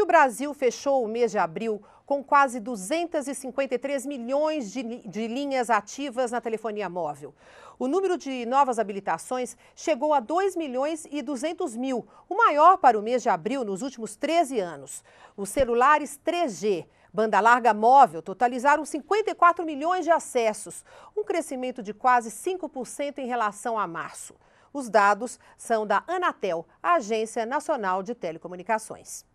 E o Brasil fechou o mês de abril com quase 253 milhões de, de, linhas ativas na telefonia móvel. O número de novas habilitações chegou a 2 milhões e 200 mil, o maior para o mês de abril nos últimos 13 anos. Os celulares 3G, banda larga móvel, totalizaram 54 milhões de acessos, um crescimento de quase 5% em relação a março. Os dados são da Anatel, a Agência Nacional de Telecomunicações.